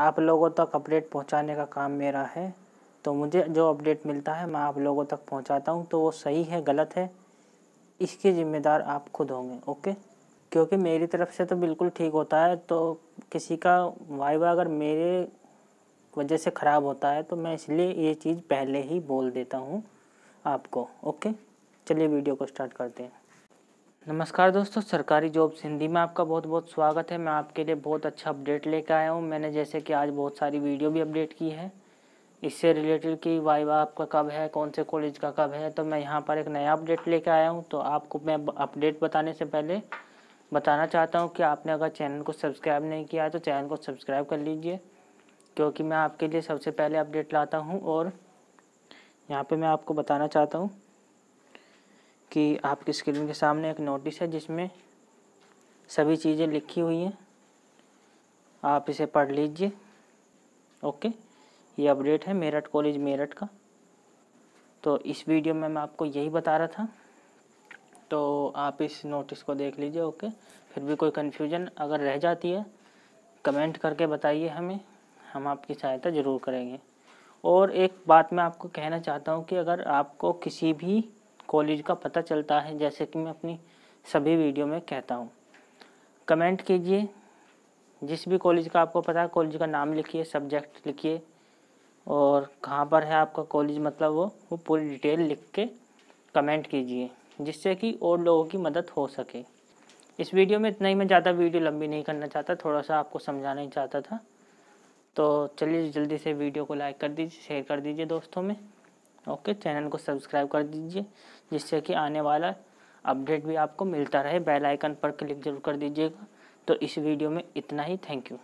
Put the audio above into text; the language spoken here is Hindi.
आप लोगों तक अपडेट पहुंचाने का काम मेरा है तो मुझे जो अपडेट मिलता है मैं आप लोगों तक पहुंचाता हूं तो वो सही है गलत है इसके ज़िम्मेदार आप खुद होंगे ओके क्योंकि मेरी तरफ से तो बिल्कुल ठीक होता है तो किसी का वाइवा अगर मेरे वजह से ख़राब होता है तो मैं इसलिए ये चीज़ पहले ही बोल देता हूँ आपको ओके चलिए वीडियो को स्टार्ट करते हैं नमस्कार दोस्तों सरकारी जॉब्स हिंदी में आपका बहुत बहुत स्वागत है मैं आपके लिए बहुत अच्छा अपडेट लेकर आया हूँ मैंने जैसे कि आज बहुत सारी वीडियो भी अपडेट की है इससे रिलेटेड कि वाइवा आपका कब है कौन से कॉलेज का कब है तो मैं यहाँ पर एक नया अपडेट लेकर आया हूँ तो आपको मैं अपडेट बताने से पहले बताना चाहता हूँ कि आपने अगर चैनल को सब्सक्राइब नहीं किया है तो चैनल को सब्सक्राइब कर लीजिए क्योंकि मैं आपके लिए सबसे पहले अपडेट लाता हूँ और यहाँ पर मैं आपको बताना चाहता हूँ कि आपकी स्क्रीन के सामने एक नोटिस है जिसमें सभी चीज़ें लिखी हुई हैं आप इसे पढ़ लीजिए ओके ये अपडेट है मेरठ कॉलेज मेरठ का तो इस वीडियो में मैं आपको यही बता रहा था तो आप इस नोटिस को देख लीजिए ओके फिर भी कोई कन्फ्यूजन अगर रह जाती है कमेंट करके बताइए हमें हम आपकी सहायता ज़रूर करेंगे और एक बात मैं आपको कहना चाहता हूँ कि अगर आपको किसी भी कॉलेज का पता चलता है जैसे कि मैं अपनी सभी वीडियो में कहता हूँ कमेंट कीजिए जिस भी कॉलेज का आपको पता है कॉलेज का नाम लिखिए सब्जेक्ट लिखिए और कहाँ पर है आपका कॉलेज मतलब वो वो पूरी डिटेल लिख के कमेंट कीजिए जिससे कि और लोगों की मदद हो सके इस वीडियो में इतना ही मैं ज़्यादा वीडियो लंबी नहीं करना चाहता थोड़ा सा आपको समझाना ही चाहता था तो चलिए जल्दी से वीडियो को लाइक कर दीजिए शेयर कर दीजिए दोस्तों में ओके चैनल को सब्सक्राइब कर दीजिए जिससे कि आने वाला अपडेट भी आपको मिलता रहे बेल आइकन पर क्लिक जरूर कर दीजिएगा तो इस वीडियो में इतना ही थैंक यू